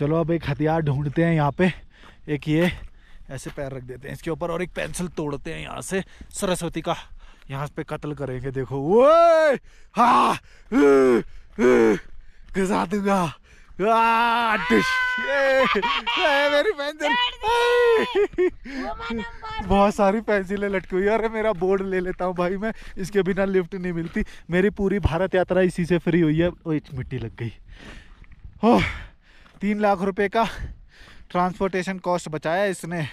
चलो अब एक हथियार ढूंढते हैं यहाँ पे एक ये ऐसे पैर रख देते हैं इसके ऊपर और एक पेंसिल तोड़ते हैं यहाँ से सरस्वती का यहाँ पे कत्ल करेंगे देखो वो हाँ दूंगा मेरी पेंसिल बहुत सारी पेंसिलें लटकी हुई अरे मेरा बोर्ड ले लेता हूँ भाई मैं इसके बिना लिफ्ट नहीं मिलती मेरी पूरी भारत यात्रा इसी से फ्री हुई है और मिट्टी लग गई ओह तीन लाख रुपए का ट्रांसपोर्टेशन कॉस्ट बचाया इसने